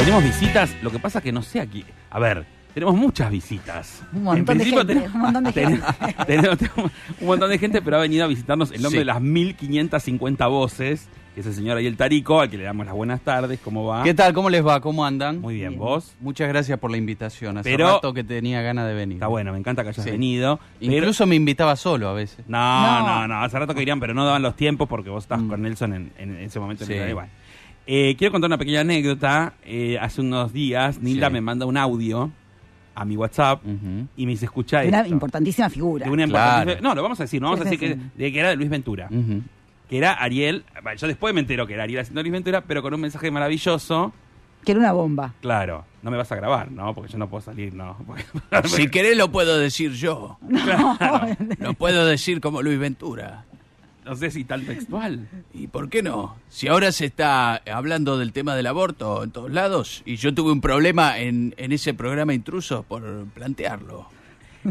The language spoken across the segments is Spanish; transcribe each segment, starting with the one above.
Tenemos visitas, lo que pasa que no sé aquí. A ver, tenemos muchas visitas. Un montón, de gente, un montón de gente. pero ha venido a visitarnos el nombre de las 1550 voces, que es el señor el Tarico, al que le damos las buenas tardes. ¿Cómo va? ¿Qué tal? ¿Cómo les va? ¿Cómo andan? Muy bien, ¿vos? Muchas gracias por la invitación. Hace rato que tenía ganas de venir. Está bueno, me encanta que hayas venido. Incluso me invitaba solo a veces. No, no, no, Hace rato que irían, pero no daban los tiempos porque vos estás mm. con Nelson en, ese momento. En el... Eh, quiero contar una pequeña anécdota. Eh, hace unos días, Nilda me manda un audio a mi WhatsApp y me dice, escucha Una importantísima figura. No, lo vamos a decir, no vamos a decir que, era de Luis Ventura. Que era Ariel, yo después me entero que era Ariel haciendo Luis Ventura, pero con un mensaje maravilloso. Que era una bomba. Claro, no me vas a grabar, ¿no? Porque yo no puedo salir, ¿no? si querés lo puedo decir yo. Lo no puedo decir como Luis Ventura. No sé si tal textual. ¿Y por qué no? Si ahora se está hablando del tema del aborto en todos lados y yo tuve un problema en, ese programa intrusos por plantearlo.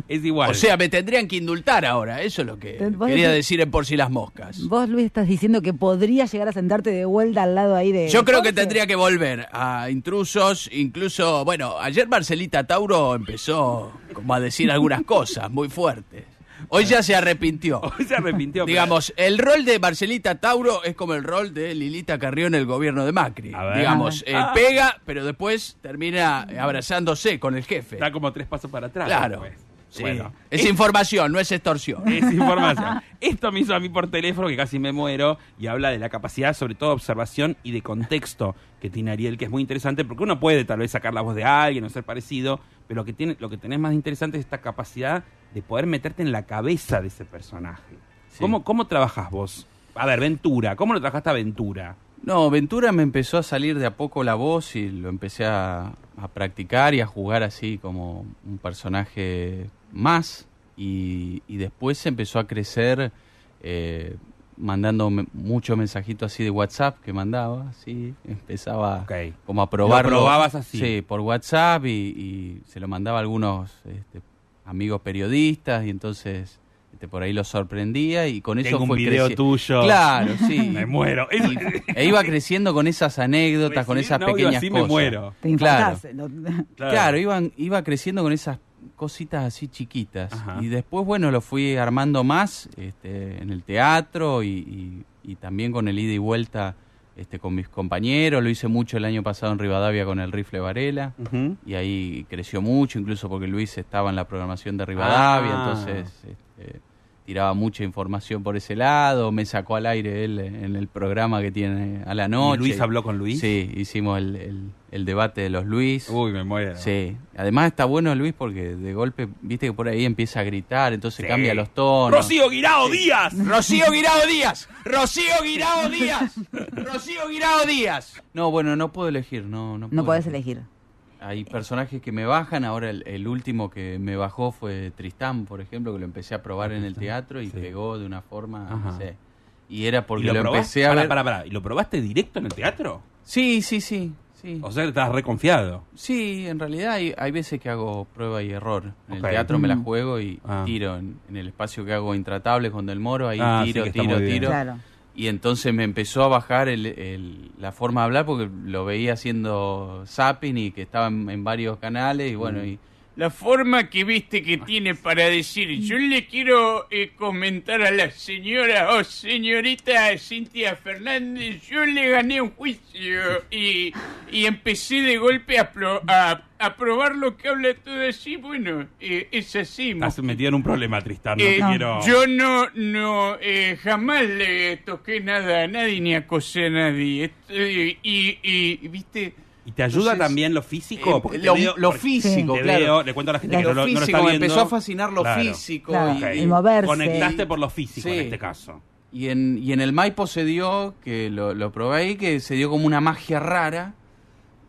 Es igual. O sea, me tendrían que indultar ahora. Eso es lo que quería decir en por si las moscas. Vos, Luis, estás diciendo que podría llegar a sentarte de vuelta al lado ahí de. Yo creo que tendría que volver a intrusos. Incluso, bueno, ayer Marcelita Tauro empezó como a decir algunas cosas muy fuertes. Hoy ya se arrepintió. Hoy se arrepintió. digamos, el rol de Marcelita Tauro es como el rol de Lilita Carrió en el gobierno de Macri. Digamos, eh, ah. pega, pero después termina abrazándose con el jefe. Da como tres pasos para atrás. Claro. Pues es, información, no es extorsión. Es información. Esto me hizo a mí por teléfono que casi me muero y habla de la capacidad, sobre todo, de observación y de contexto que tiene Ariel, que es muy interesante porque uno puede tal vez sacar la voz de alguien o ser parecido, pero lo que, tenés más interesante es esta capacidad de poder meterte en la cabeza de ese personaje. ¿Cómo, ¿Cómo trabajas vos? A ver, Ventura, ¿cómo lo trabajaste a Ventura? No, Ventura me empezó a salir de a poco la voz y lo empecé a, practicar y a jugar así como un personaje más. Y, y después empezó a crecer eh, mandando muchos mensajitos así de WhatsApp que mandaba, así, empezaba como a probarlo. probabas así. Sí, por WhatsApp y, se lo mandaba a algunos este, amigos periodistas y entonces por ahí lo sorprendía y con eso Tengo fue un video tuyo. Claro, sí. me muero. e iba creciendo con esas anécdotas, con esas pequeñas cosas. me muero. Te claro. claro. iban, iba creciendo con esas cositas así chiquitas. Y después, bueno, lo fui armando más este, en el teatro y, también con el ida y vuelta este, con mis compañeros. Lo hice mucho el año pasado en Rivadavia con el rifle Varela. Y ahí creció mucho, incluso porque Luis estaba en la programación de ah. Rivadavia. Entonces. Este, tiraba mucha información por ese lado, me sacó al aire él en el programa que tiene a la noche. ¿Luis habló con Luis? Sí, hicimos el, debate de los Luis. Uy, me muero. Sí, además está bueno Luis porque de golpe, viste que por ahí empieza a gritar, entonces cambia los tonos. Rocío Guirao Díaz, Rocío Guirao Díaz, Rocío Guirao Díaz, Rocío Guirao Díaz. No, bueno, no puedo elegir, no, no. Puedo no puedes elegir hay personajes que me bajan. Ahora el, último que me bajó fue Tristán, por ejemplo, que lo empecé a probar ah, en el teatro y pegó de una forma. No sé. Y era porque lo, empecé a. Para, ¿Y lo probaste directo en el teatro? Sí, sí, sí. sí. O sea te estás reconfiado. Sí, en realidad hay, veces que hago prueba y error. En el teatro me la mm. juego y ah. tiro. En, el espacio que hago Intratable con Del Moro, ahí ah, tiro, tiro, tiro. Claro y entonces me empezó a bajar el, la forma de hablar porque lo veía haciendo zapping y que estaba en, varios canales y bueno, mm la forma que viste que tiene para decir. Yo le quiero eh, comentar a la señora o oh, señorita Cintia Fernández, yo le gané un juicio y, y empecé de golpe a, a, probar lo que habla todo así. Bueno, eh, es así. Estás en un problema, Tristán. Eh, yo no, no jamás le toqué nada a nadie ni acosé a nadie. y, y, viste ¿Y te ayuda también lo físico? Em, lo, físico, te claro. le cuento a la gente que lo, físico, no lo está viendo. empezó a fascinar lo físico. Y, y, Conectaste por lo físico en este caso. Y en, y en el Maipo se dio, que lo, probé ahí, que se dio como una magia rara.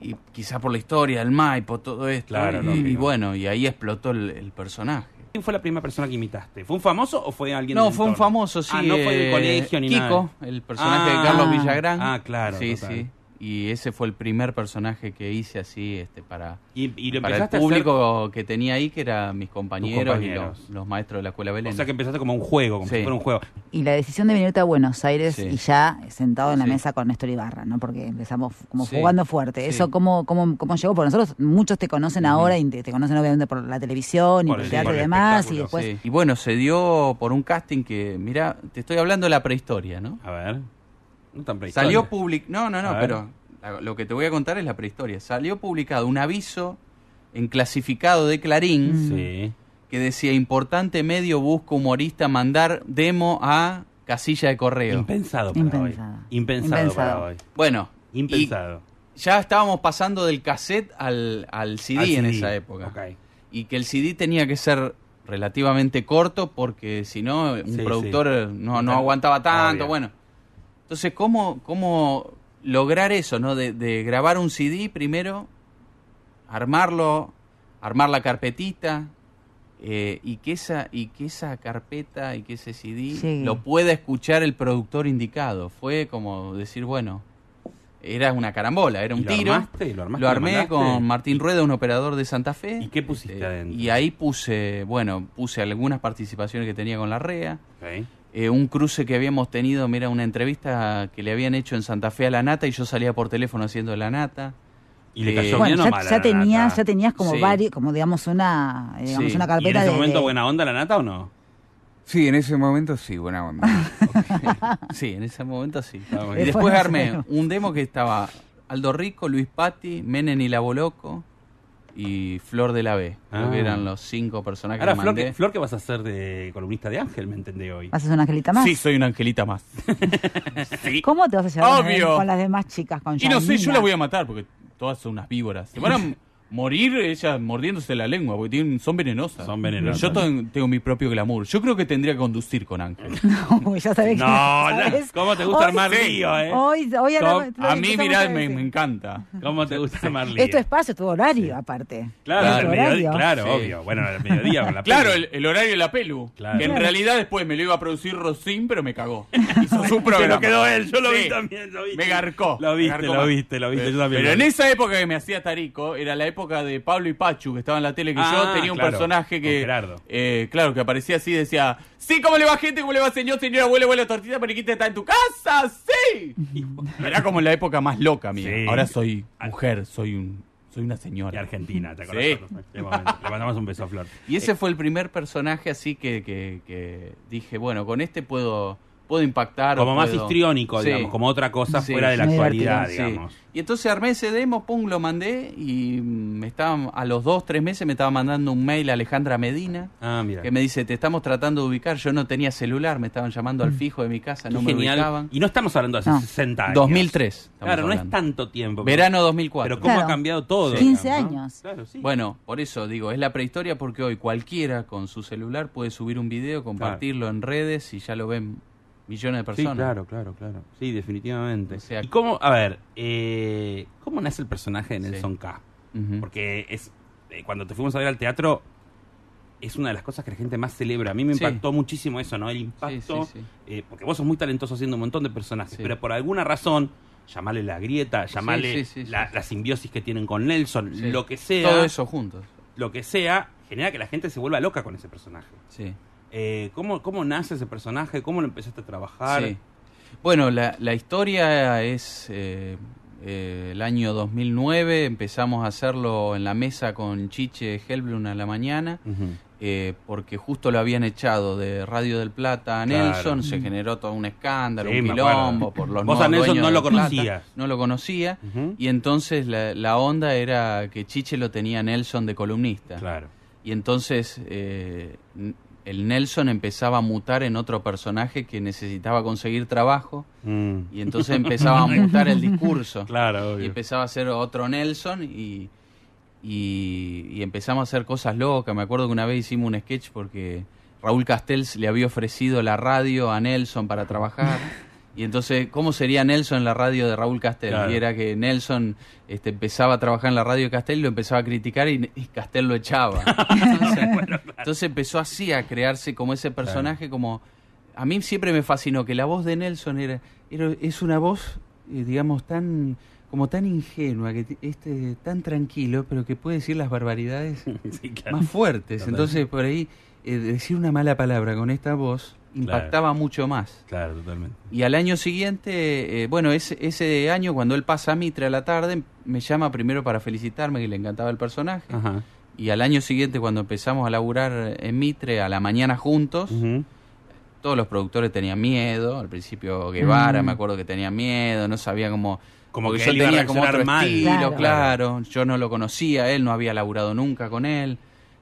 Y quizá por la historia del Maipo, todo esto. y, bueno, y ahí explotó el, personaje. ¿Quién fue la primera persona que imitaste? ¿Fue un famoso o fue alguien? No, fue un famoso, sí. Ah, no fue del eh, colegio ni nada. Kiko, el personaje de Carlos ah. Villagrán. Ah, claro. Sí, sí y ese fue el primer personaje que hice así este para, para el público que tenía ahí, que eran mis compañeros, y los, maestros de la escuela Belén. O sea que empezaste como un juego, como un juego. Y la decisión de venirte a Buenos Aires y ya sentado en la mesa con Néstor Ibarra, ¿no? Porque empezamos como jugando fuerte. ¿Eso cómo, cómo, cómo llegó? por nosotros muchos te conocen ahora y te, conocen obviamente por la televisión y por el teatro y demás. Y, después... Y bueno, se dio por un casting que, mira, te estoy hablando de la prehistoria, ¿no? A ver. No Salió public... No, no, no, pero lo que te voy a contar es la prehistoria. Salió publicado un aviso en clasificado de Clarín mm. que decía, importante medio busco humorista mandar demo a casilla de correo. Impensado para Impensado. hoy. Impensado, para hoy. Bueno. Impensado. Ya estábamos pasando del cassette al, al CD, en esa época. Y que el CD tenía que ser relativamente corto porque si no, un productor No, no aguantaba tanto. Bueno, entonces, ¿cómo, cómo lograr eso, no? De, grabar un CD primero, armarlo, armar la carpetita eh, y que esa y que esa carpeta y que ese CD lo pueda escuchar el productor indicado. Fue como decir, bueno, era una carambola, era un tiro. lo, armaste, lo, armé con Martín Rueda, un operador de Santa Fe. ¿Y qué pusiste eh, adentro? Y ahí puse, bueno, puse algunas participaciones que tenía con la REA. Eh, un cruce que habíamos tenido, mira, una entrevista que le habían hecho en Santa Fe a la Nata y yo salía por teléfono haciendo la Nata. Y le cayó eh, bueno, ya, tenías, ya tenías como varios, como digamos una, carpeta. en ese momento buena onda la Nata o no? Sí, en ese momento sí, buena onda. sí, en ese momento sí. y después armé un demo que estaba Aldo Rico, Luis Patti, Menen y La Loco y Flor de la B. que ah. eran los cinco personajes Ahora, que Flor, mandé. Que, Flor, vas a hacer de columnista de Ángel, me entendí hoy. ¿Vas a ser una angelita más? Sí, soy una angelita más. ¿Cómo te vas a llevar Obvio. con las demás chicas? Con y no sé, yo la voy a matar porque todas son unas víboras. van morir ella mordiéndose la lengua, porque son venenosas. Son venenosas. Yo tengo mi propio glamour. Yo creo que tendría que conducir con Ángel. No, ya sabes no, ¿cómo te gusta armar eh? Hoy, hoy a, a mí, mirá, me, me, encanta. ¿Cómo te gusta armar lío? Es paso, espacio, tu horario, aparte. Claro, claro, obvio. Bueno, el mediodía con la Claro, el, horario de la pelu. Que en realidad después me lo iba a producir Rosín, pero me cagó. Hizo su programa. quedó él, yo lo vi también, lo vi. Me garcó. Lo viste, lo viste, lo viste, Pero en esa época que me hacía tarico, era la época de Pablo y Pachu, que estaba en la tele, que yo ah, tenía un personaje que. Eh, claro, que aparecía así y decía: Sí, ¿cómo le va, gente? ¿Cómo le va, señor, señora, abuelo, tortilla tortita, periquita, está en tu casa? ¡Sí! Era como la época más loca mía. Ahora soy mujer, soy un soy una señora. De Argentina, ¿te acordás? Le mandamos un beso a Flor. Y ese fue el primer personaje así que, que, que, dije, bueno, con este puedo puedo impactar. Como más histriónico, digamos, como otra cosa fuera de la actualidad, digamos. Y entonces armé ese demo, pum, lo mandé y me estaban, a los dos, tres meses me estaba mandando un mail a Alejandra Medina ah, que me dice, te estamos tratando de ubicar, yo no tenía celular, me estaban llamando al mm. fijo de mi casa, no me ubicaban. Y no estamos hablando de hace 60 años. 2003. Claro, no es tanto tiempo. Verano 2004. Pero cómo ha cambiado todo. 15 años. Bueno, por eso digo, es la prehistoria porque hoy cualquiera con su celular puede subir un video, compartirlo en redes y ya lo ven millones de personas. Sí, claro, claro, claro. Sí, definitivamente. sea, ¿Y cómo, a ver, eh, cómo nace el personaje de Nelson K? Porque es eh, cuando te fuimos a ver al teatro es una de las cosas que la gente más celebra. A mí me impactó muchísimo eso, ¿no? El impacto, eh, porque vos sos muy talentoso haciendo un montón de personajes, pero por alguna razón, llamarle la grieta, llamarle la, la, simbiosis que tienen con Nelson, lo que sea. Todo eso juntos. Lo que sea, genera que la gente se vuelva loca con ese personaje. Sí. Eh, ¿cómo, nace ese personaje? ¿Cómo lo empezaste a trabajar? Bueno, la, historia es eh, eh, el año 2009, empezamos a hacerlo en la mesa con Chiche Helblum a la mañana, porque justo lo habían echado de Radio del Plata a Nelson, se generó todo un escándalo, un quilombo por los Vos a Nelson no lo conocías. no lo conocía, y entonces la, onda era que Chiche lo tenía Nelson de columnista. Claro. Y entonces el Nelson empezaba a mutar en otro personaje que necesitaba conseguir trabajo mm. y entonces empezaba a mutar el discurso. Claro, Y empezaba a ser otro Nelson y, y, y, empezamos a hacer cosas locas. Me acuerdo que una vez hicimos un sketch porque Raúl Castells le había ofrecido la radio a Nelson para trabajar. Y entonces, ¿cómo sería Nelson en la radio de Raúl Castel? Y era que Nelson este, empezaba a trabajar en la radio de Castel, lo empezaba a criticar y, Castell Castel lo echaba. entonces, empezó así a crearse como ese personaje, como... A mí siempre me fascinó que la voz de Nelson era, es una voz, eh, digamos, tan como tan ingenua, que este, tan tranquilo, pero que puede decir las barbaridades más fuertes. Entonces, por ahí, eh, decir una mala palabra con esta voz impactaba mucho más. Claro, totalmente. Y al año siguiente, eh, bueno, ese, ese año cuando él pasa a Mitre a la tarde, me llama primero para felicitarme, que le encantaba el personaje. Ajá. Y al año siguiente, cuando empezamos a laburar en Mitre, a la mañana juntos, todos los productores tenían miedo. Al principio Guevara, mm. me acuerdo que tenía miedo, no sabía cómo... Como que él tenía iba a como mal. claro. Yo no lo conocía, él no había laburado nunca con él.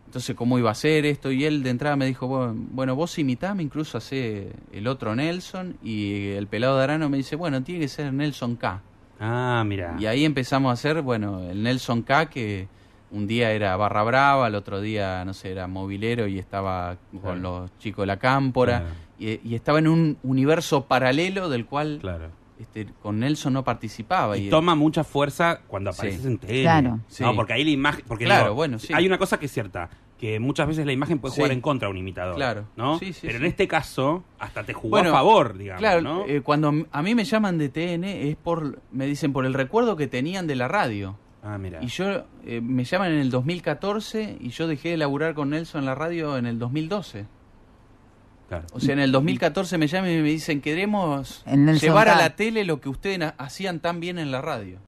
Entonces, ¿cómo iba a ser esto? Y él de entrada me dijo, bueno, vos imitame, incluso hace el otro Nelson. Y el pelado de Arano me dice, bueno, tiene que ser Nelson K. Ah, mira. Y ahí empezamos a hacer, bueno, el Nelson K, que un día era barra brava, el otro día, no sé, era movilero y estaba con los chicos de la cámpora. Y, y, estaba en un universo paralelo del cual claro. Este, con Nelson no participaba. Y, toma mucha fuerza cuando apareces en TN. Claro. No, porque ahí la imagen. Porque bueno, sí. Hay una cosa que es cierta, que muchas veces la imagen puede jugar en contra de un imitador. Claro. ¿no? Pero en este caso, hasta te jugó a favor, digamos. Claro, eh, cuando a mí me llaman de TN, es por, me dicen por el recuerdo que tenían de la radio. Ah, mira. Y yo, eh, me llaman en el 2014 y yo dejé de laburar con Nelson en la radio en el 2012. O sea, en el 2014 me llaman y me dicen, queremos llevar a la tele lo que ustedes hacían tan bien en la radio.